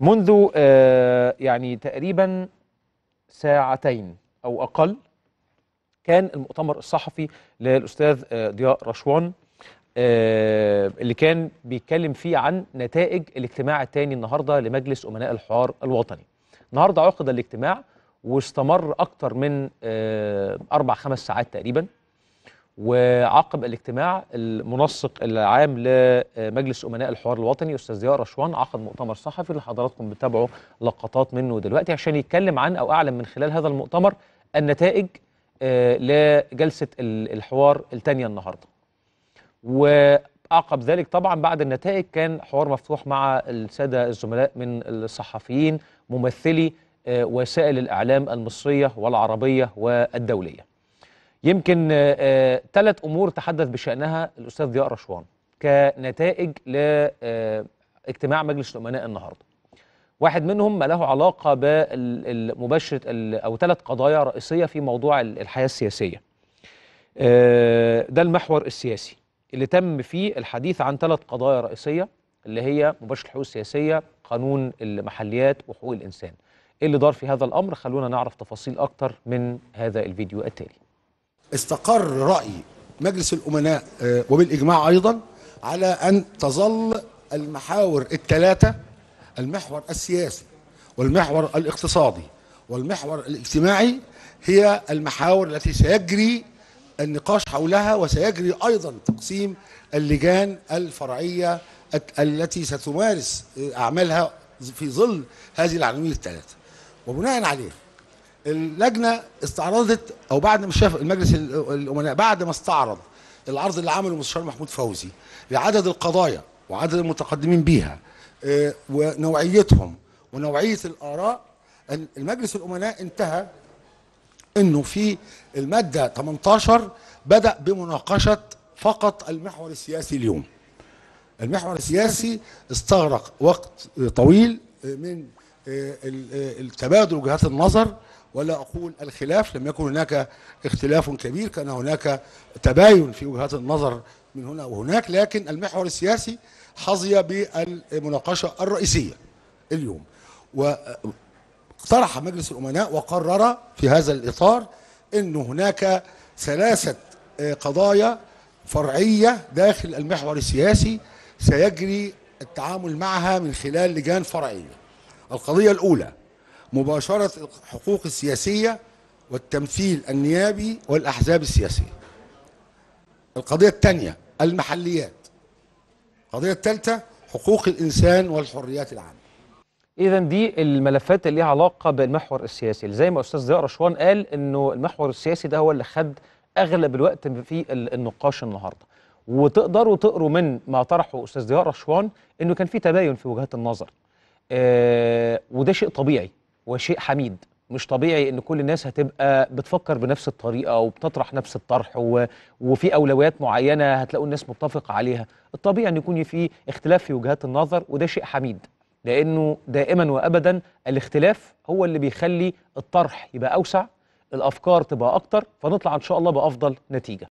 منذ آه، يعني تقريبا ساعتين أو أقل كان المؤتمر الصحفي للأستاذ آه، ضياء رشوان آه، اللي كان بيتكلم فيه عن نتائج الاجتماع الثاني النهاردة لمجلس أمناء الحوار الوطني النهاردة عقد الاجتماع واستمر أكتر من أربع خمس ساعات تقريبا وعقب الاجتماع المنسق العام لمجلس امناء الحوار الوطني استاذ ضياء رشوان عقد مؤتمر صحفي اللي حضراتكم بتتابعوا لقطات منه دلوقتي عشان يتكلم عن او اعلم من خلال هذا المؤتمر النتائج آه، لجلسه الحوار الثانيه النهارده. وعقب ذلك طبعا بعد النتائج كان حوار مفتوح مع الساده الزملاء من الصحفيين ممثلي آه، وسائل الاعلام المصريه والعربيه والدوليه. يمكن ثلاث آه، آه، امور تحدث بشانها الاستاذ ضياء رشوان كنتائج لاجتماع آه، مجلس الامناء النهارده. واحد منهم ما له علاقه بالمباشرة او ثلاث قضايا رئيسيه في موضوع الحياه السياسيه. ده المحور السياسي اللي تم فيه الحديث عن ثلاث قضايا رئيسيه اللي هي مباشره الحقوق السياسيه، قانون المحليات وحقوق الانسان. ايه اللي دار في هذا الامر؟ خلونا نعرف تفاصيل اكتر من هذا الفيديو التالي. استقر رأي مجلس الأمناء آه، وبالإجماع أيضا على أن تظل المحاور الثلاثة المحور السياسي والمحور الاقتصادي والمحور الاجتماعي هي المحاور التي سيجري النقاش حولها وسيجري أيضا تقسيم اللجان الفرعية التي ستمارس آه، أعمالها في ظل هذه العناوين الثلاثة وبناء عليه اللجنه استعرضت او بعد ما شاف المجلس الامناء بعد ما استعرض العرض اللي عمله المستشار محمود فوزي لعدد القضايا وعدد المتقدمين بيها آه، ونوعيتهم ونوعيه الاراء المجلس الامناء انتهى انه في الماده 18 بدا بمناقشه فقط المحور السياسي اليوم المحور السياسي استغرق وقت طويل آه، من آه، آه، التبادل وجهات النظر ولا أقول الخلاف لم يكن هناك اختلاف كبير كان هناك تباين في وجهات النظر من هنا وهناك لكن المحور السياسي حظي بالمناقشة الرئيسية اليوم واقترح مجلس الأمناء وقرر في هذا الإطار أن هناك ثلاثة آه، قضايا فرعية داخل المحور السياسي سيجري التعامل معها من خلال لجان فرعيه القضية الأولى مباشرة الحقوق السياسية والتمثيل النيابي والأحزاب السياسية القضية الثانية المحليات القضية الثالثة حقوق الإنسان والحريات العامة إذا دي الملفات اللي ليها علاقة بالمحور السياسي زي ما أستاذ ضياء رشوان قال إنه المحور السياسي ده هو اللي خد أغلب الوقت في النقاش النهاردة وتقدروا تقروا من ما طرحه أستاذ ضياء رشوان إنه كان في تباين في وجهات النظر آه، وده شيء طبيعي وشيء حميد مش طبيعي ان كل الناس هتبقى بتفكر بنفس الطريقه وبتطرح نفس الطرح و... وفي اولويات معينه هتلاقوا الناس متفقه عليها الطبيعي ان يكون في اختلاف في وجهات النظر وده شيء حميد لانه دائما وابدا الاختلاف هو اللي بيخلي الطرح يبقى اوسع الافكار تبقى اكتر فنطلع ان شاء الله بافضل نتيجه